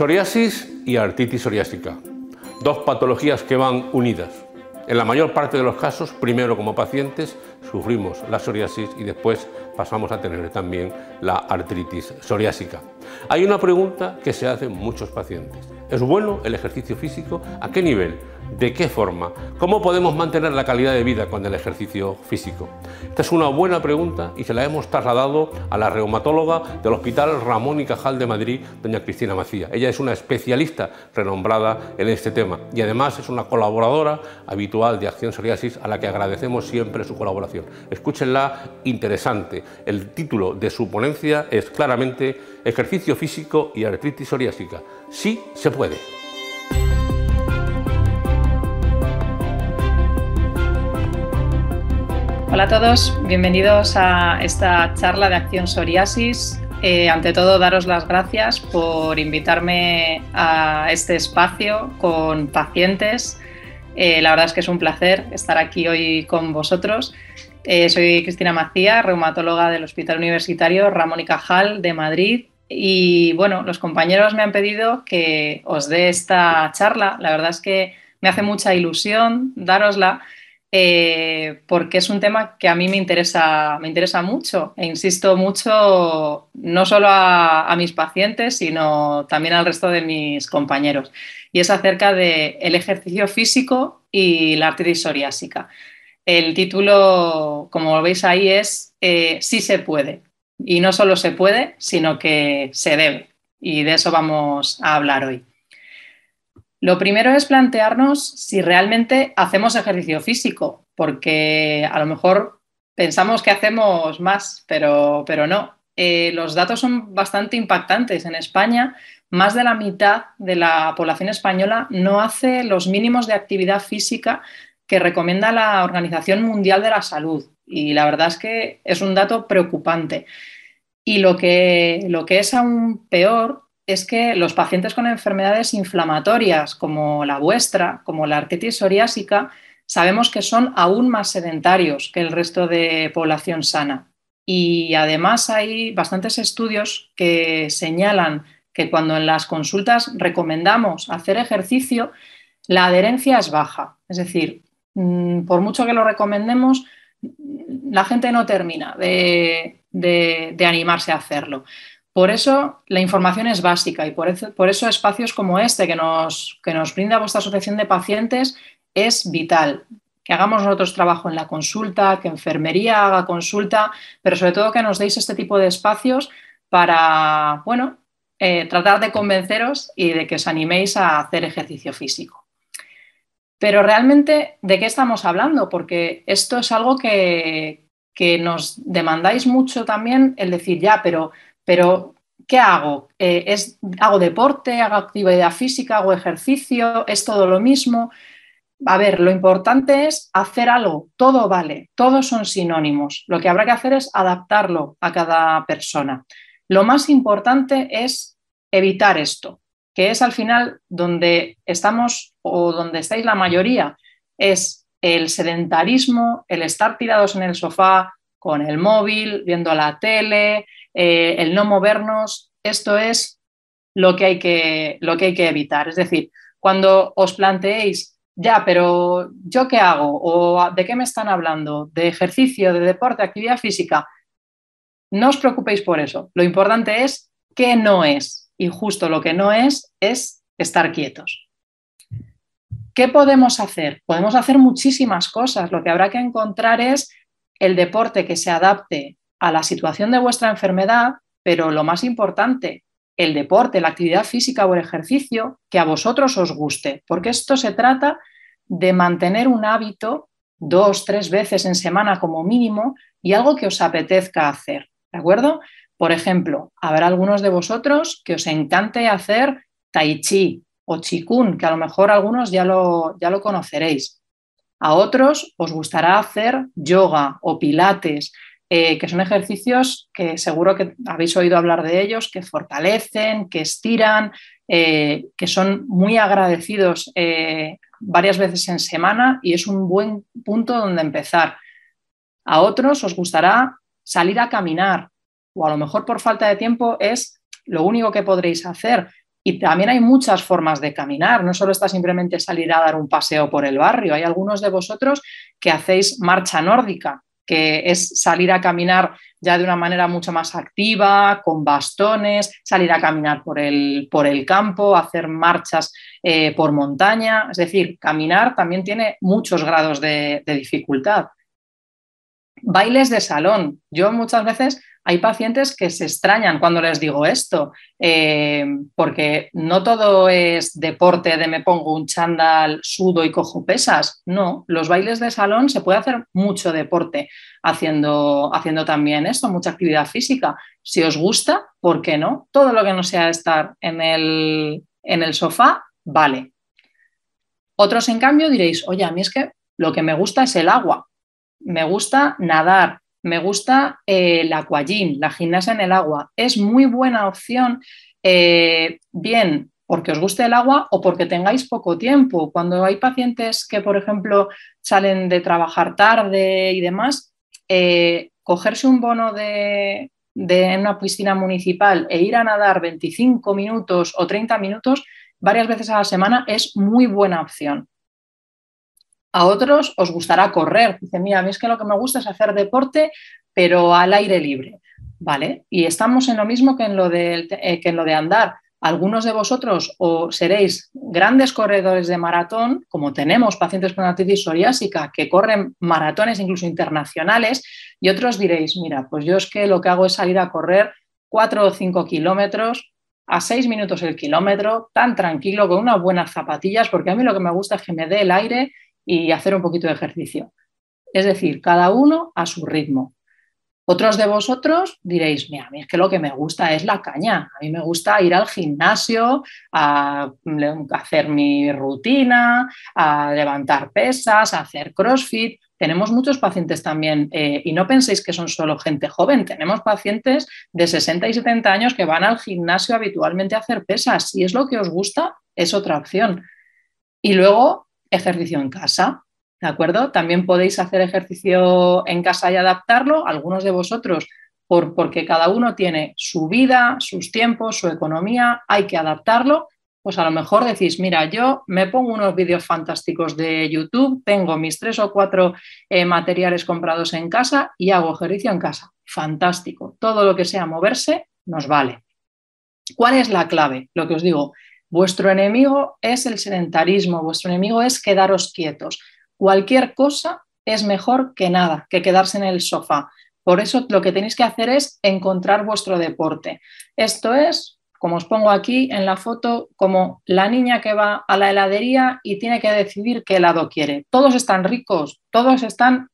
Psoriasis y artritis psoriásica, dos patologías que van unidas. En la mayor parte de los casos, primero como pacientes, sufrimos la psoriasis y después pasamos a tener también la artritis psoriásica. Hay una pregunta que se hacen muchos pacientes. ¿Es bueno el ejercicio físico? ¿A qué nivel? ¿De qué forma? ¿Cómo podemos mantener la calidad de vida con el ejercicio físico? Esta es una buena pregunta y se la hemos trasladado a la reumatóloga del Hospital Ramón y Cajal de Madrid, doña Cristina Macía. Ella es una especialista renombrada en este tema y además es una colaboradora habitual de Acción Psoriasis a la que agradecemos siempre su colaboración. Escúchenla, interesante. El título de su ponencia es claramente Ejercicio físico y artritis psoriásica. Sí se puede. Hola a todos, bienvenidos a esta charla de Acción Psoriasis. Eh, ante todo, daros las gracias por invitarme a este espacio con pacientes. Eh, la verdad es que es un placer estar aquí hoy con vosotros. Eh, soy Cristina Macía, reumatóloga del Hospital Universitario Ramón y Cajal de Madrid y bueno, los compañeros me han pedido que os dé esta charla. La verdad es que me hace mucha ilusión darosla eh, porque es un tema que a mí me interesa, mucho e insisto mucho no solo a, mis pacientes, sino también al resto de mis compañeros. Y es acerca del el ejercicio físico y la artritis psoriásica. El título, como veis ahí, es si eh, Sí se puede, y no solo se puede, sino que se debe. Y de eso vamos a hablar hoy. Lo primero es plantearnos si realmente hacemos ejercicio físico, porque a lo mejor pensamos que hacemos más, pero, pero no. Eh, los datos son bastante impactantes. En España, más de la mitad de la población española no hace los mínimos de actividad física que recomienda la Organización Mundial de la Salud. Y la verdad es que es un dato preocupante. Y lo que, es aún peor es que los pacientes con enfermedades inflamatorias como la vuestra, como la artritis psoriásica, sabemos que son aún más sedentarios que el resto de población sana. Y además hay bastantes estudios que señalan que cuando en las consultas recomendamos hacer ejercicio, la adherencia es baja. Es decir, mm, por mucho que lo recomendemos, la gente no termina de, animarse a hacerlo. Por eso la información es básica y por eso, espacios como este que nos, brinda vuestra asociación de pacientes es vital. Que hagamos nosotros trabajo en la consulta, que enfermería haga consulta, pero sobre todo que nos deis este tipo de espacios para, bueno, eh, tratar de convenceros y de que os animéis a hacer ejercicio físico. Pero realmente, ¿de qué estamos hablando? Porque esto es algo que, nos demandáis mucho también, el decir, ya, pero, pero ¿qué hago? Eh, es, ¿Hago deporte? ¿Hago actividad física? ¿Hago ejercicio? ¿Es todo lo mismo? A ver, lo importante es hacer algo, todo vale, todos son sinónimos. Lo que habrá que hacer es adaptarlo a cada persona. Lo más importante es evitar esto, que es al final donde estamos o donde estáis la mayoría, es el sedentarismo, el estar tirados en el sofá con el móvil, viendo la tele, eh, el no movernos, esto es lo que, hay que, lo que hay que evitar. Es decir, cuando os planteéis, ya, pero ¿yo qué hago? ¿O de qué me están hablando? ¿De ejercicio, de deporte, actividad física? No os preocupéis por eso. Lo importante es qué no es y justo lo que no es es estar quietos. ¿Qué podemos hacer? Podemos hacer muchísimas cosas. Lo que habrá que encontrar es el deporte que se adapte a la situación de vuestra enfermedad, pero lo más importante, el deporte, la actividad física o el ejercicio que a vosotros os guste, porque esto se trata de mantener un hábito dos, tres veces en semana como mínimo y algo que os apetezca hacer, ¿de acuerdo? Por ejemplo, habrá algunos de vosotros que os encante hacer tai chi o chikun, que a lo mejor algunos ya lo, ya lo conoceréis. A otros os gustará hacer yoga o pilates, eh, que son ejercicios que seguro que habéis oído hablar de ellos, que fortalecen, que estiran, eh, que son muy agradecidos eh, varias veces en semana y es un buen punto donde empezar. A otros os gustará salir a caminar, o a lo mejor por falta de tiempo es lo único que podréis hacer. Y también hay muchas formas de caminar, no solo está simplemente salir a dar un paseo por el barrio, hay algunos de vosotros que hacéis marcha nórdica, que es salir a caminar ya de una manera mucho más activa, con bastones, salir a caminar por el, campo, hacer marchas eh, por montaña. Es decir, caminar también tiene muchos grados de dificultad. Bailes de salón. Yo muchas veces hay pacientes que se extrañan cuando les digo esto, eh, porque no todo es deporte de me pongo un chándal, sudo y cojo pesas. No, los bailes de salón se puede hacer mucho deporte haciendo, haciendo también esto, mucha actividad física. Si os gusta, ¿por qué no? Todo lo que no sea estar en el, en el sofá, vale. Otros, en cambio, diréis, oye, a mí es que lo que me gusta es el agua, me gusta nadar, me gusta eh, el aquagym, la gimnasia en el agua. Es muy buena opción, eh, bien porque os guste el agua o porque tengáis poco tiempo. Cuando hay pacientes que, por ejemplo, salen de trabajar tarde y demás, eh, cogerse un bono de, de una piscina municipal e ir a nadar 25 minutos o 30 minutos varias veces a la semana es muy buena opción. A otros os gustará correr. dice, mira, a mí es que lo que me gusta es hacer deporte, pero al aire libre. ¿Vale? Y estamos en lo mismo que en lo, de, eh, que en lo de andar. Algunos de vosotros o seréis grandes corredores de maratón, como tenemos pacientes con artritis psoriásica que corren maratones incluso internacionales, y otros diréis, mira, pues yo es que lo que hago es salir a correr 4 o 5 kilómetros a seis minutos el kilómetro, tan tranquilo, con unas buenas zapatillas, porque a mí lo que me gusta es que me dé el aire y hacer un poquito de ejercicio. Es decir, cada uno a su ritmo. Otros de vosotros diréis, mira, a mí es que lo que me gusta es la caña, a mí me gusta ir al gimnasio, a hacer mi rutina, a levantar pesas, a hacer CrossFit. Tenemos muchos pacientes también, eh, y no penséis que son solo gente joven, tenemos pacientes de 60 y 70 años que van al gimnasio habitualmente a hacer pesas. Si es lo que os gusta, es otra opción. Y luego ejercicio en casa, ¿de acuerdo? También podéis hacer ejercicio en casa y adaptarlo, algunos de vosotros, por, porque cada uno tiene su vida, sus tiempos, su economía, hay que adaptarlo, pues a lo mejor decís, mira, yo me pongo unos vídeos fantásticos de YouTube, tengo mis tres o cuatro eh, materiales comprados en casa y hago ejercicio en casa. Fantástico. Todo lo que sea moverse nos vale. ¿Cuál es la clave? Lo que os digo, Vuestro enemigo es el sedentarismo, vuestro enemigo es quedaros quietos. Cualquier cosa es mejor que nada, que quedarse en el sofá. Por eso lo que tenéis que hacer es encontrar vuestro deporte. Esto es, como os pongo aquí en la foto, como la niña que va a la heladería y tiene que decidir qué helado quiere. Todos están ricos, todos están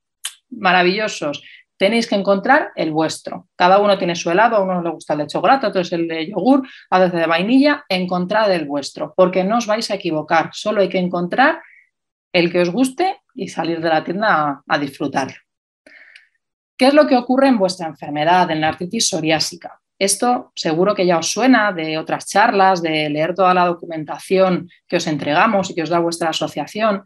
maravillosos, tenéis que encontrar el vuestro. Cada uno tiene su helado, a uno le gusta el de chocolate, a otro es el de yogur, a veces de vainilla, encontrad el vuestro, porque no os vais a equivocar, solo hay que encontrar el que os guste y salir de la tienda a, disfrutar. ¿Qué es lo que ocurre en vuestra enfermedad, en la artritis psoriásica? Esto seguro que ya os suena de otras charlas, de leer toda la documentación que os entregamos y que os da vuestra asociación,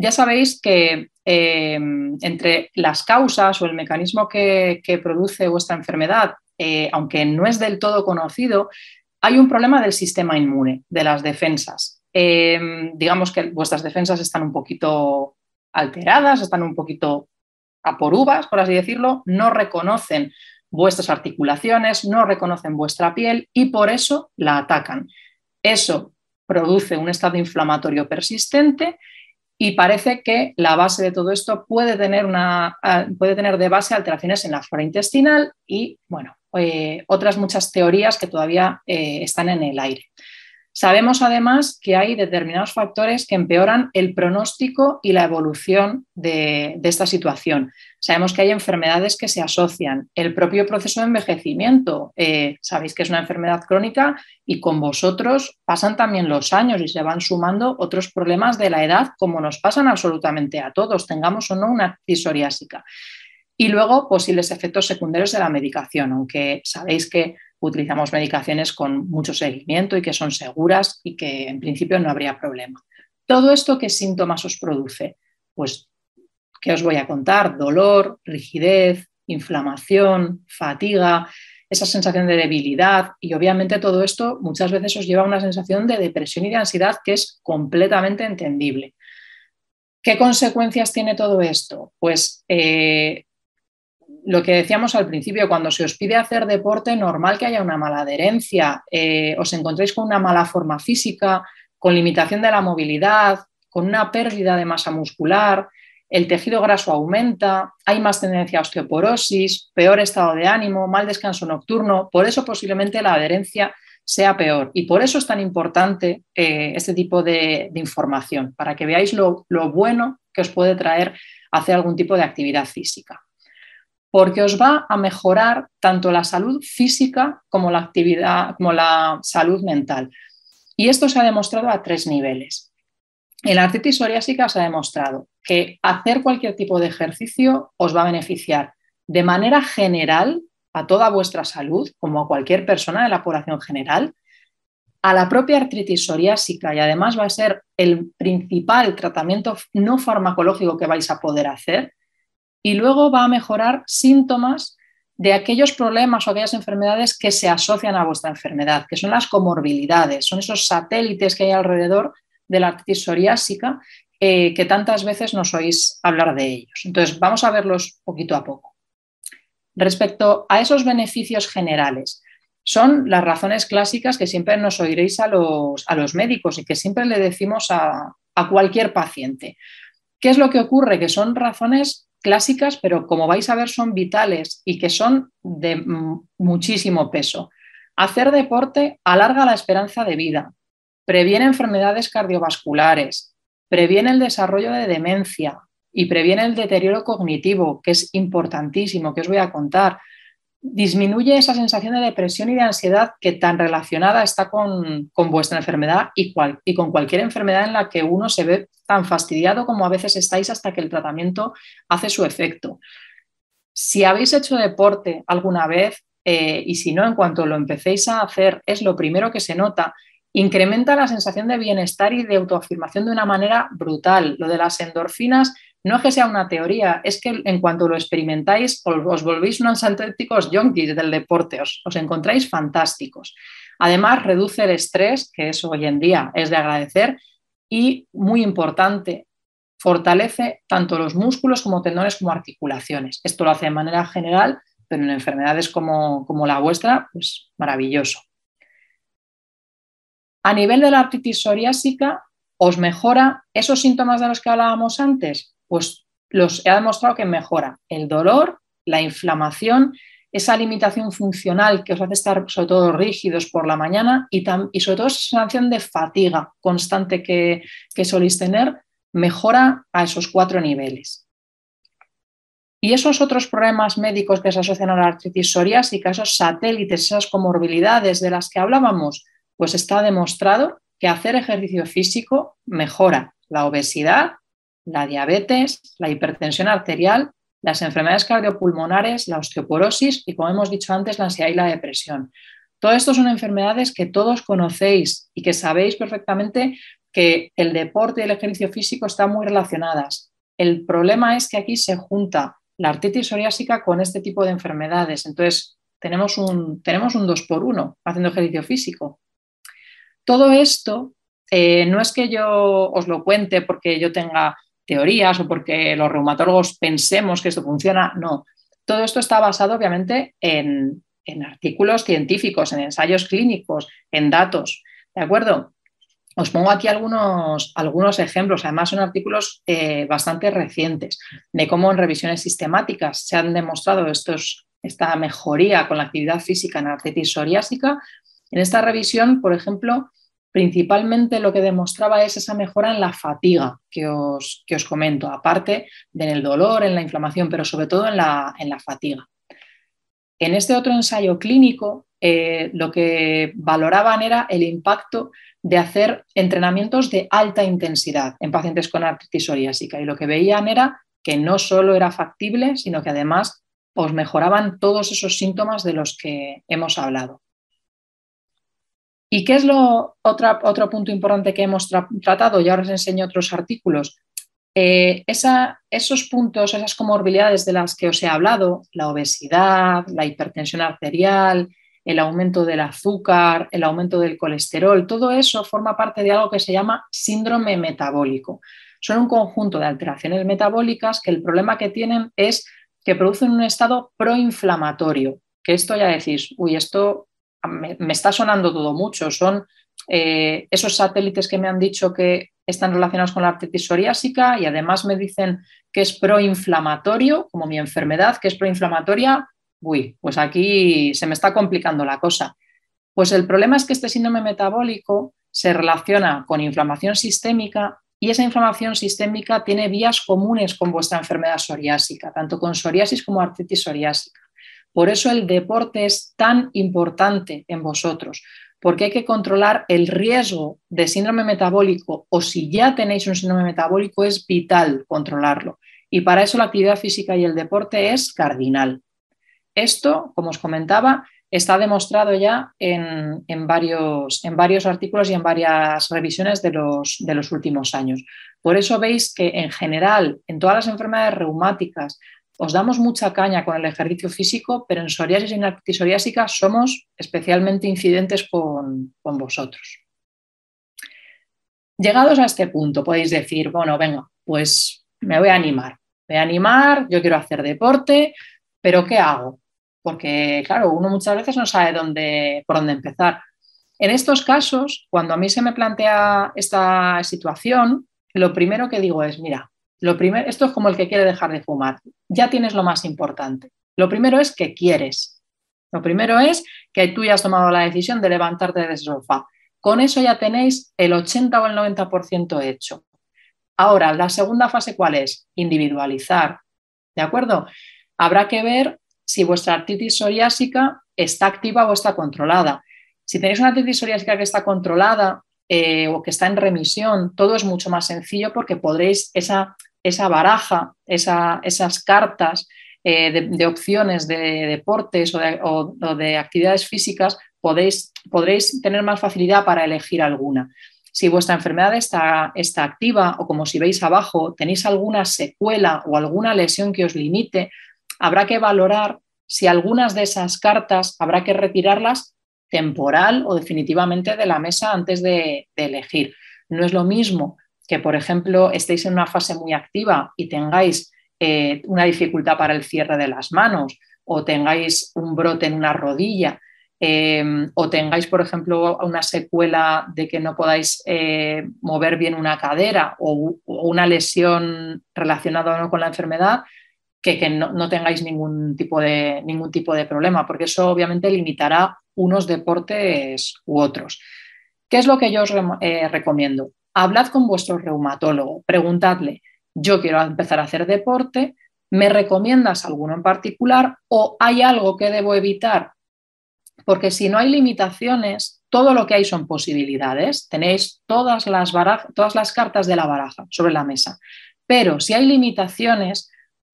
ya sabéis que eh, entre las causas o el mecanismo que, produce vuestra enfermedad, eh, aunque no es del todo conocido, hay un problema del sistema inmune, de las defensas. Eh, digamos que vuestras defensas están un poquito alteradas, están un poquito a por uvas, por así decirlo, no reconocen vuestras articulaciones, no reconocen vuestra piel y por eso la atacan. Eso produce un estado inflamatorio persistente y parece que la base de todo esto puede tener, una, ah, puede tener de base alteraciones en la flora intestinal y, bueno, eh, otras muchas teorías que todavía eh, están en el aire. Sabemos además que hay determinados factores que empeoran el pronóstico y la evolución de, esta situación. Sabemos que hay enfermedades que se asocian, el propio proceso de envejecimiento, eh, sabéis que es una enfermedad crónica y con vosotros pasan también los años y se van sumando otros problemas de la edad como nos pasan absolutamente a todos, tengamos o no una psoriásica. Y luego posibles efectos secundarios de la medicación, aunque sabéis que utilizamos medicaciones con mucho seguimiento y que son seguras y que en principio no habría problema. ¿Todo esto qué síntomas os produce? Pues, ¿qué os voy a contar? Dolor, rigidez, inflamación, fatiga, esa sensación de debilidad y obviamente todo esto muchas veces os lleva a una sensación de depresión y de ansiedad que es completamente entendible. ¿Qué consecuencias tiene todo esto? Pues eh, lo que decíamos al principio, cuando se os pide hacer deporte, normal que haya una mala adherencia, eh, os encontréis con una mala forma física, con limitación de la movilidad, con una pérdida de masa muscular, el tejido graso aumenta, hay más tendencia a osteoporosis, peor estado de ánimo, mal descanso nocturno, por eso posiblemente la adherencia sea peor. Y por eso es tan importante eh, este tipo de, información, para que veáis lo bueno que os puede traer hacer algún tipo de actividad física porque os va a mejorar tanto la salud física como la actividad, como la salud mental. Y esto se ha demostrado a tres niveles. En la artritis psoriásica se ha demostrado que hacer cualquier tipo de ejercicio os va a beneficiar de manera general a toda vuestra salud, como a cualquier persona de la población general, a la propia artritis psoriásica y además va a ser el principal tratamiento no farmacológico que vais a poder hacer, y luego va a mejorar síntomas de aquellos problemas o aquellas enfermedades que se asocian a vuestra enfermedad, que son las comorbilidades, son esos satélites que hay alrededor de la artritis psoriásica eh, que tantas veces nos oís hablar de ellos. Entonces, vamos a verlos poquito a poco. Respecto a esos beneficios generales, son las razones clásicas que siempre nos oiréis a los, médicos y que siempre le decimos a, a cualquier paciente. ¿Qué es lo que ocurre? Que son razones clásicas, pero como vais a ver son vitales y que son de muchísimo peso. Hacer deporte alarga la esperanza de vida, previene enfermedades cardiovasculares, previene el desarrollo de demencia y previene el deterioro cognitivo, que es importantísimo, que os voy a contar disminuye esa sensación de depresión y de ansiedad que tan relacionada está con, vuestra enfermedad y, con cualquier enfermedad en la que uno se ve tan fastidiado como a veces estáis hasta que el tratamiento hace su efecto. Si habéis hecho deporte alguna vez eh, y si no, en cuanto lo empecéis a hacer, es lo primero que se nota, incrementa la sensación de bienestar y de autoafirmación de una manera brutal. Lo de las endorfinas no es que sea una teoría, es que en cuanto lo experimentáis os volvéis unos auténticos yonkis del deporte, os, os encontráis fantásticos. Además, reduce el estrés, que eso hoy en día es de agradecer, y muy importante, fortalece tanto los músculos como tendones como articulaciones. Esto lo hace de manera general, pero en enfermedades como, como la vuestra, pues maravilloso. A nivel de la artritis psoriásica, os mejora esos síntomas de los que hablábamos antes, pues los ha demostrado que mejora el dolor, la inflamación, esa limitación funcional que os hace estar sobre todo rígidos por la mañana y, sobre todo esa sensación de fatiga constante que, que soléis tener, mejora a esos cuatro niveles. Y esos otros problemas médicos que se asocian a la artritis y esos satélites, esas comorbilidades de las que hablábamos, pues está demostrado que hacer ejercicio físico mejora la obesidad, la diabetes, la hipertensión arterial, las enfermedades cardiopulmonares, la osteoporosis y, como hemos dicho antes, la ansiedad y la depresión. Todo esto son enfermedades que todos conocéis y que sabéis perfectamente que el deporte y el ejercicio físico están muy relacionadas. El problema es que aquí se junta la artritis psoriásica con este tipo de enfermedades. Entonces, tenemos un, tenemos un 2 por 1 haciendo ejercicio físico. Todo esto eh, no es que yo os lo cuente porque yo tenga teorías o porque los reumatólogos pensemos que esto funciona, no. Todo esto está basado obviamente en, artículos científicos, en ensayos clínicos, en datos, ¿de acuerdo? Os pongo aquí algunos, algunos ejemplos, además son artículos eh, bastante recientes, de cómo en revisiones sistemáticas se han demostrado estos, esta mejoría con la actividad física en artritis psoriásica. En esta revisión, por ejemplo, principalmente lo que demostraba es esa mejora en la fatiga que os, comento, aparte del dolor, en la inflamación, pero sobre todo en la, en la fatiga. En este otro ensayo clínico, eh, lo que valoraban era el impacto de hacer entrenamientos de alta intensidad en pacientes con artritis psoriásica. Y lo que veían era que no solo era factible, sino que además os mejoraban todos esos síntomas de los que hemos hablado. ¿Y qué es lo otro punto importante que hemos tratado? ya os enseño otros artículos. Eh, esos puntos, esas comorbilidades de las que os he hablado, la obesidad, la hipertensión arterial, el aumento del azúcar, el aumento del colesterol, todo eso forma parte de algo que se llama síndrome metabólico. Son un conjunto de alteraciones metabólicas que el problema que tienen es que producen un estado proinflamatorio, que esto ya decís, uy, esto me, está sonando todo mucho, son eh, esos satélites que me han dicho que están relacionados con la artritis psoriásica y además me dicen que es proinflamatorio, como mi enfermedad, que es proinflamatoria, uy, pues aquí se me está complicando la cosa. Pues el problema es que este síndrome metabólico se relaciona con inflamación sistémica y esa inflamación sistémica tiene vías comunes con vuestra enfermedad psoriásica, tanto con psoriasis como artritis psoriásica. Por eso el deporte es tan importante en vosotros, porque hay que controlar el riesgo de síndrome metabólico o si ya tenéis un síndrome metabólico es vital controlarlo. Y para eso la actividad física y el deporte es cardinal. Esto, como os comentaba, está demostrado ya en, varios, en varios, artículos y en varias revisiones de los últimos años. Por eso veis que en general, en todas las enfermedades reumáticas, os damos mucha caña con el ejercicio físico, pero en psoriasis y en somos especialmente incidentes con, vosotros. Llegados a este punto, podéis decir, bueno, venga, pues me voy a animar, me voy a animar, yo quiero hacer deporte, pero ¿qué hago? Porque, claro, uno muchas veces no sabe dónde, por dónde empezar. En estos casos, cuando a mí se me plantea esta situación, lo primero que digo es, mira, lo primero, esto es como el que quiere dejar de fumar. Ya tienes lo más importante. Lo primero es que quieres. Lo primero es que tú ya has tomado la decisión de levantarte de sofá. Con eso ya tenéis el 80 o el 90% hecho. Ahora, la segunda fase, ¿cuál es? Individualizar. ¿De acuerdo? Habrá que ver si vuestra artritis psoriásica está activa o está controlada. Si tenéis una artritis psoriásica que está controlada eh, o que está en remisión, todo es mucho más sencillo porque podréis, esa esa baraja, esas cartas eh, de, opciones de deportes o de, actividades físicas, podéis, podréis tener más facilidad para elegir alguna. Si vuestra enfermedad está, está activa o como si veis abajo, tenéis alguna secuela o alguna lesión que os limite, habrá que valorar si algunas de esas cartas habrá que retirarlas temporal o definitivamente de la mesa antes de elegir. No es lo mismo que, por ejemplo, estéis en una fase muy activa y tengáis eh, una dificultad para el cierre de las manos o tengáis un brote en una rodilla em, o tengáis, por ejemplo, una secuela de que no podáis eh, mover bien una cadera o, una lesión relacionada con la enfermedad, que, no, tengáis ningún tipo, de, ningún tipo de problema, porque eso obviamente limitará unos deportes u otros. ¿Qué es lo que yo os eh, recomiendo? hablad con vuestro reumatólogo, preguntadle, yo quiero empezar a hacer deporte, ¿me recomiendas alguno en particular o hay algo que debo evitar? Porque si no hay limitaciones, todo lo que hay son posibilidades, tenéis todas las, todas las cartas de la baraja sobre la mesa, pero si hay limitaciones,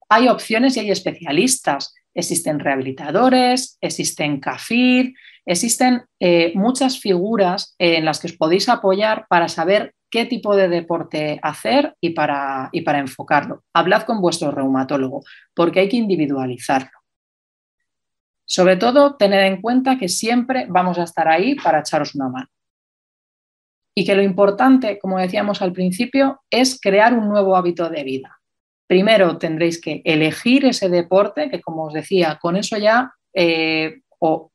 hay opciones y hay especialistas. Existen rehabilitadores, existen CAFID, existen eh, muchas figuras en las que os podéis apoyar para saber qué tipo de deporte hacer y para, para enfocarlo. Hablad con vuestro reumatólogo, porque hay que individualizarlo. Sobre todo, tened en cuenta que siempre vamos a estar ahí para echaros una mano. Y que lo importante, como decíamos al principio, es crear un nuevo hábito de vida. Primero tendréis que elegir ese deporte, que como os decía, con eso ya, eh, o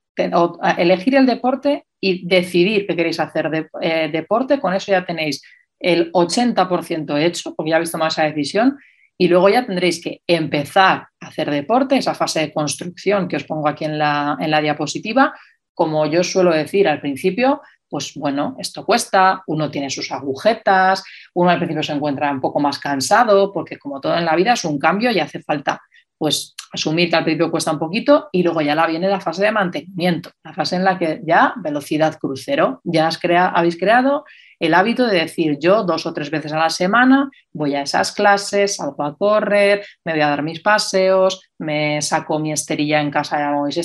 elegir el deporte y decidir que queréis hacer de, eh, deporte. Con eso ya tenéis el 80% hecho, porque ya habéis tomado esa decisión. Y luego ya tendréis que empezar a hacer deporte, esa fase de construcción que os pongo aquí en en la diapositiva. Como yo suelo decir al principio, pues bueno, esto cuesta, uno tiene sus agujetas, uno al principio se encuentra un poco más cansado, porque como todo en la vida es un cambio y hace falta pues asumir que al principio cuesta un poquito y luego ya la viene la fase de mantenimiento, la fase en la que ya velocidad crucero, ya has habéis creado el hábito de decir yo dos o tres veces a la semana voy a esas clases, salgo a correr, me voy a dar mis paseos, me saco mi esterilla en casa y hago mis,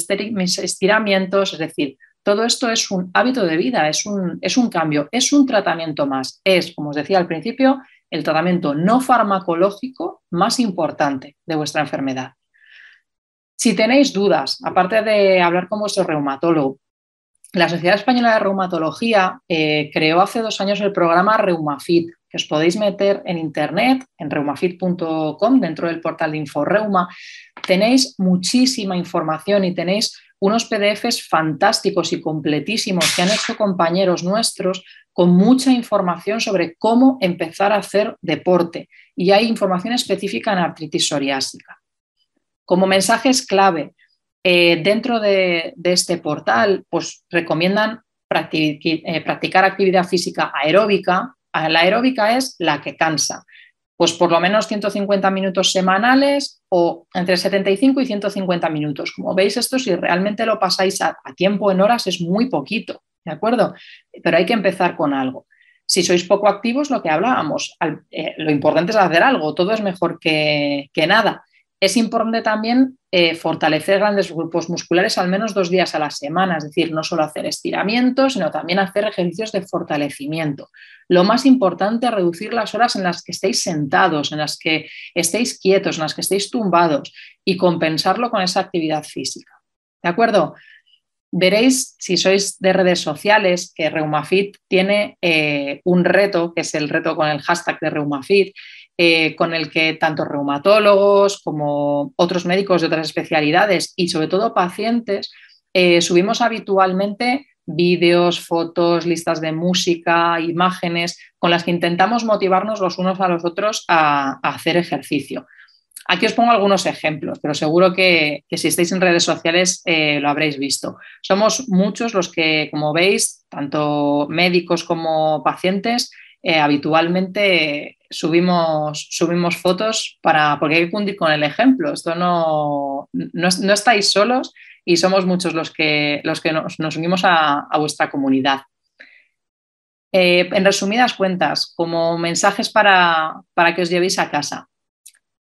estiramientos, es decir, todo esto es un hábito de vida, es un, es un cambio, es un tratamiento más, es, como os decía al principio, el tratamiento no farmacológico más importante de vuestra enfermedad. Si tenéis dudas, aparte de hablar con vuestro reumatólogo, la Sociedad Española de Reumatología eh, creó hace dos años el programa Reumafit, que os podéis meter en internet, en reumafit.com, dentro del portal de InfoReuma. Tenéis muchísima información y tenéis unos PDFs fantásticos y completísimos que han hecho compañeros nuestros con mucha información sobre cómo empezar a hacer deporte y hay información específica en artritis psoriásica. Como mensajes clave, eh, dentro de, este portal, pues recomiendan eh, practicar actividad física aeróbica. Ah, la aeróbica es la que cansa, pues por lo menos 150 minutos semanales o entre 75 y 150 minutos. Como veis, esto si realmente lo pasáis a tiempo en horas es muy poquito. ¿de acuerdo? Pero hay que empezar con algo. Si sois poco activos, lo que hablábamos, eh, lo importante es hacer algo, todo es mejor que, nada. Es importante también eh, fortalecer grandes grupos musculares al menos dos días a la semana, es decir, no solo hacer estiramientos, sino también hacer ejercicios de fortalecimiento. Lo más importante es reducir las horas en las que estéis sentados, en las que estéis quietos, en las que estéis tumbados y compensarlo con esa actividad física. ¿De acuerdo? Veréis, si sois de redes sociales, que Reumafit tiene eh, un reto, que es el reto con el hashtag de Reumafit, eh, con el que tanto reumatólogos como otros médicos de otras especialidades y sobre todo pacientes eh, subimos habitualmente vídeos, fotos, listas de música, imágenes, con las que intentamos motivarnos los unos a los otros a hacer ejercicio. Aquí os pongo algunos ejemplos, pero seguro que, si estáis en redes sociales eh, lo habréis visto. Somos muchos los que, como veis, tanto médicos como pacientes, eh, habitualmente subimos, subimos fotos para, porque hay que cundir con el ejemplo. Esto no, no, estáis solos y somos muchos los que, los que nos, unimos a, vuestra comunidad. Eh, en resumidas cuentas, como mensajes para, para, que os llevéis a casa.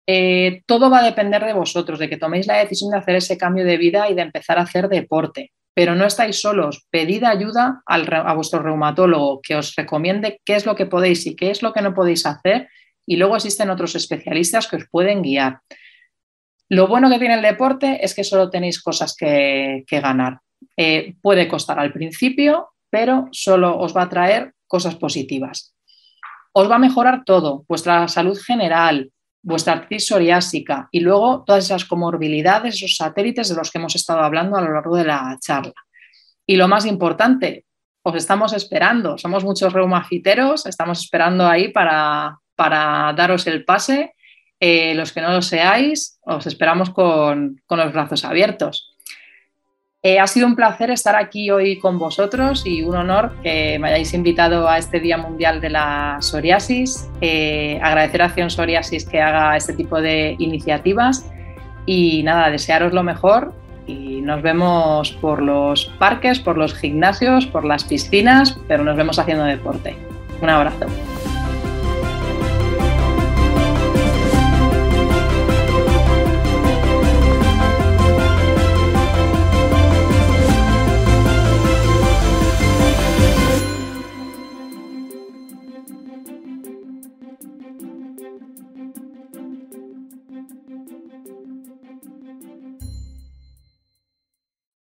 Eh, todo va a depender de vosotros, de que toméis la decisión de hacer ese cambio de vida y de empezar a hacer deporte. Pero no estáis solos, pedid ayuda a vuestro reumatólogo que os recomiende qué es lo que podéis y qué es lo que no podéis hacer. Y luego existen otros especialistas que os pueden guiar. Lo bueno que tiene el deporte es que solo tenéis cosas que, ganar. Eh, puede costar al principio, pero solo os va a traer cosas positivas. Os va a mejorar todo, vuestra salud general, vuestra artritis psoriásica y luego todas esas comorbilidades, esos satélites de los que hemos estado hablando a lo largo de la charla. Y lo más importante, os estamos esperando. Somos muchos reumafiteros, estamos esperando ahí para, daros el pase. Eh, los que no lo seáis, os esperamos con los brazos abiertos. Eh, ha sido un placer estar aquí hoy con vosotros y un honor que me hayáis invitado a este Día Mundial de la Psoriasis. Eh, agradecer a Acción Psoriasis que haga este tipo de iniciativas y nada, desearos lo mejor y nos vemos por los parques, por los gimnasios, por las piscinas, pero nos vemos haciendo deporte. Un abrazo.